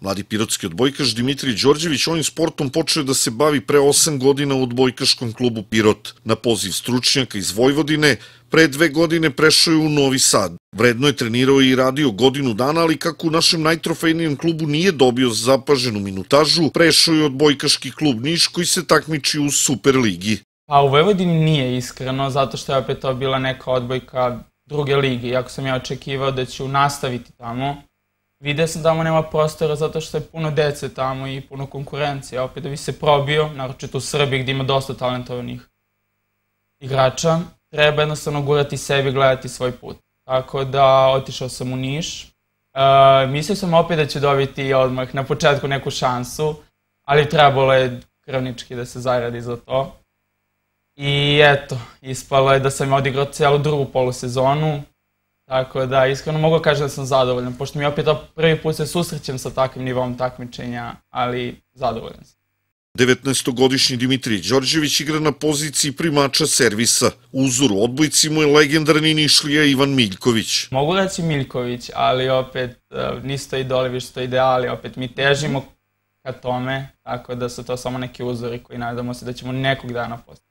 Mladi pirotski odbojkaš Dimitri Đorđević ovim sportom počeo da se bavi pre 8 godina u odbojkaškom klubu Pirot. Na poziv stručnjaka iz Vojvodine, pre dve godine prešao je u Novi Sad. Vredno je trenirao i radio godinu dana, ali kako u našem najtrofejnijem klubu nije dobio zapaženu minutažu, prešao je odbojkaški klub Niš koji se takmiči u Superligi. A u Vojvodini nije iskreno, zato što je opet to bila neka odbojka druge ligi, iako sam ja očekivao da ću nastaviti tamo Vidio sam tamo nema prostora zato što je puno dece tamo i puno konkurencije. Opet da bi se probio, naročito u Srbiji gde ima dosta talentovanih igrača, treba jednostavno gurati sebi, gledati svoj put. Tako da otišao sam u Niš. Uh, mislio sam opet da ću dobiti odmah na početku neku šansu, ali trebalo je krvnički da se zaradi za to. I eto, ispalo je da sam odigrao celu drugu polusezonu, Tako da, iskreno mogu da kažem da sam zadovoljan, pošto mi opet prvi put se susrećem sa takvim nivom takmičenja, ali zadovoljan sam. 19-godišnji Dimitrij Đorđević igra na poziciji primača servisa. Uzor u odbojci mu je legendarni nišlija Ivan Miljković. Mogu reći Miljković, ali opet e, nisu to idoli, više to ideali. Opet mi težimo ka tome, tako da su to samo neki uzori koji nadamo se da ćemo nekog dana postaviti.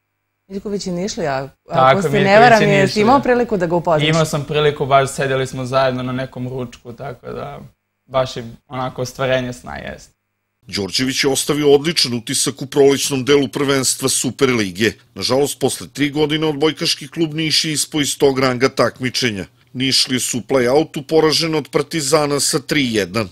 Miljković je Nišlija, ako se Mirković ne varam, je imao da. priliku da ga upoznaš? Imao sam priliku, baš sedeli smo zajedno na nekom ručku, tako da baš je onako ostvarenje sna jest. Đorđević je ostavio odličan utisak u proličnom delu prvenstva Superlige. Nažalost, posle tri godine odbojkaški klub Niš je ispo iz tog ranga takmičenja. Nišli su u play-outu poraženi od Partizana sa 3-1.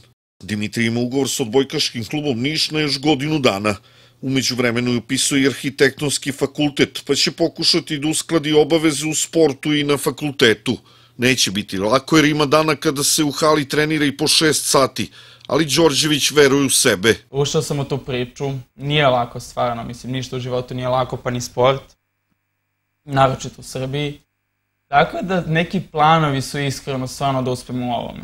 Dimitri ima ugovor sa odbojkaškim klubom Niš na još godinu dana. Umeđu vremenu je upisao i arhitektonski fakultet, pa će pokušati da uskladi obaveze u sportu i na fakultetu. Neće biti lako jer ima dana kada se u hali trenira i po šest sati, ali Đorđević veruje u sebe. Ušao sam u tu priču, nije lako stvarno, mislim, ništa u životu nije lako, pa ni sport, naročito u Srbiji. Tako dakle, da neki planovi su iskreno stvarno da uspemo u ovome,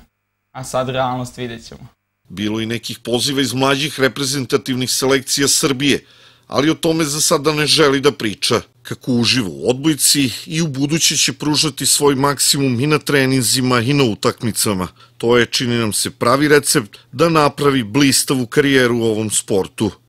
a sad realnost vidjet ćemo bilo i nekih poziva iz mlađih reprezentativnih selekcija Srbije, ali o tome za sada ne želi da priča. Kako uživo u odbojci i u buduće će pružati svoj maksimum i na treninzima i na utakmicama. To je, čini nam se, pravi recept da napravi blistavu karijeru u ovom sportu.